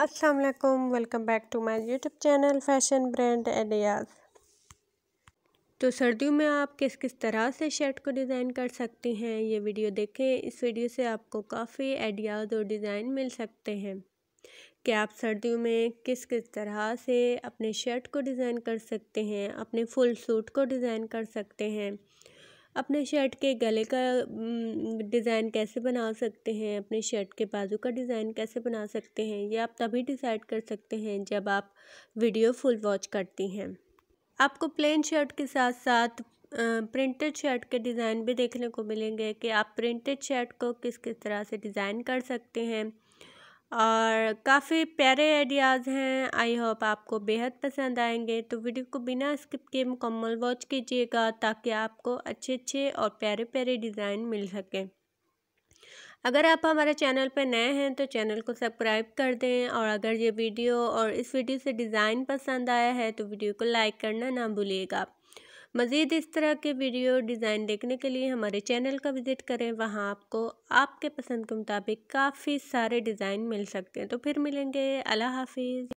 अस्सलाम वालेकुम welcome back to my YouTube channel fashion brand ideas तो सर्दियों में आप किस किस तरह से शर्ट को डिज़ाइन कर सकती हैं ये वीडियो देखें इस वीडियो से आपको काफ़ी आइडियाज़ और डिज़ाइन मिल सकते हैं कि आप सर्दियों में किस किस तरह से अपने शर्ट को डिज़ाइन कर सकते हैं अपने फुल सूट को डिज़ाइन कर सकते हैं अपने शर्ट के गले का डिज़ाइन कैसे बना सकते हैं अपने शर्ट के बाजू का डिज़ाइन कैसे बना सकते हैं ये आप तभी डिसाइड कर सकते हैं जब आप वीडियो फुल वॉच करती हैं आपको प्लेन शर्ट के साथ साथ प्रिंटेड शर्ट के डिज़ाइन भी देखने को मिलेंगे कि आप प्रिंटेड शर्ट को किस किस तरह से डिज़ाइन कर सकते हैं और काफ़ी प्यारे आइडियाज़ हैं आई होप आपको बेहद पसंद आएंगे तो वीडियो को बिना स्किप किए मुकम्मल वॉच कीजिएगा ताकि आपको अच्छे अच्छे और प्यारे प्यारे डिज़ाइन मिल सकें अगर आप हमारे चैनल पर नए हैं तो चैनल को सब्सक्राइब कर दें और अगर ये वीडियो और इस वीडियो से डिज़ाइन पसंद आया है तो वीडियो को लाइक करना ना भूलिएगा मज़ीद इस तरह के वीडियो डिज़ाइन देखने के लिए हमारे चैनल का विज़िट करें वहाँ आपको आपके पसंद के मुताबिक काफ़ी सारे डिज़ाइन मिल सकते हैं तो फिर मिलेंगे अल्लाह हाफिज़